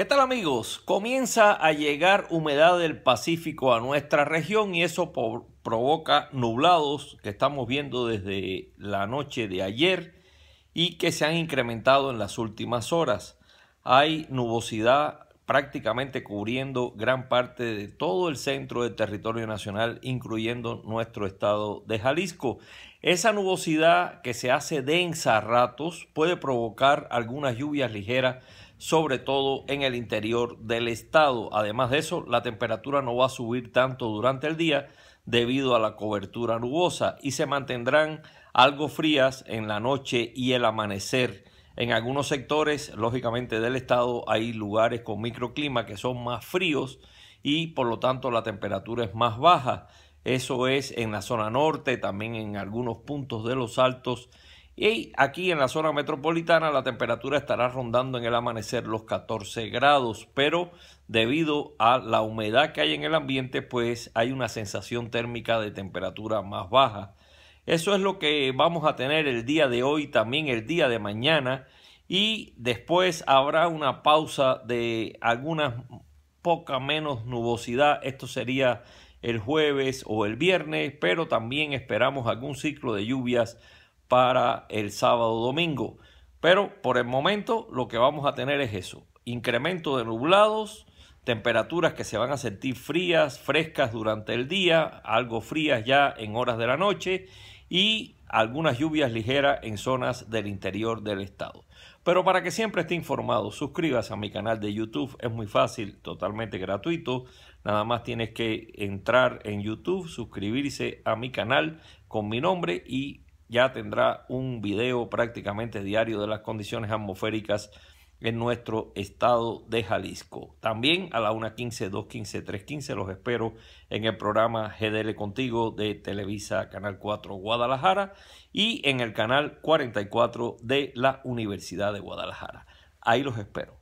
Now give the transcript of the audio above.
¿Qué tal amigos? Comienza a llegar humedad del Pacífico a nuestra región y eso provoca nublados que estamos viendo desde la noche de ayer y que se han incrementado en las últimas horas. Hay nubosidad prácticamente cubriendo gran parte de todo el centro del territorio nacional, incluyendo nuestro estado de Jalisco. Esa nubosidad que se hace densa a ratos puede provocar algunas lluvias ligeras sobre todo en el interior del estado. Además de eso, la temperatura no va a subir tanto durante el día debido a la cobertura nubosa y se mantendrán algo frías en la noche y el amanecer. En algunos sectores, lógicamente del estado, hay lugares con microclima que son más fríos y por lo tanto la temperatura es más baja. Eso es en la zona norte, también en algunos puntos de los altos y aquí en la zona metropolitana la temperatura estará rondando en el amanecer los 14 grados, pero debido a la humedad que hay en el ambiente, pues hay una sensación térmica de temperatura más baja. Eso es lo que vamos a tener el día de hoy, también el día de mañana, y después habrá una pausa de algunas poca menos nubosidad. Esto sería el jueves o el viernes, pero también esperamos algún ciclo de lluvias para el sábado domingo. Pero por el momento lo que vamos a tener es eso, incremento de nublados, temperaturas que se van a sentir frías, frescas durante el día, algo frías ya en horas de la noche y algunas lluvias ligeras en zonas del interior del estado. Pero para que siempre esté informado, suscríbase a mi canal de YouTube, es muy fácil, totalmente gratuito. Nada más tienes que entrar en YouTube, suscribirse a mi canal con mi nombre y ya tendrá un video prácticamente diario de las condiciones atmosféricas en nuestro estado de Jalisco. También a la 1.15, 2.15, 3.15 los espero en el programa GDL Contigo de Televisa Canal 4 Guadalajara y en el canal 44 de la Universidad de Guadalajara. Ahí los espero.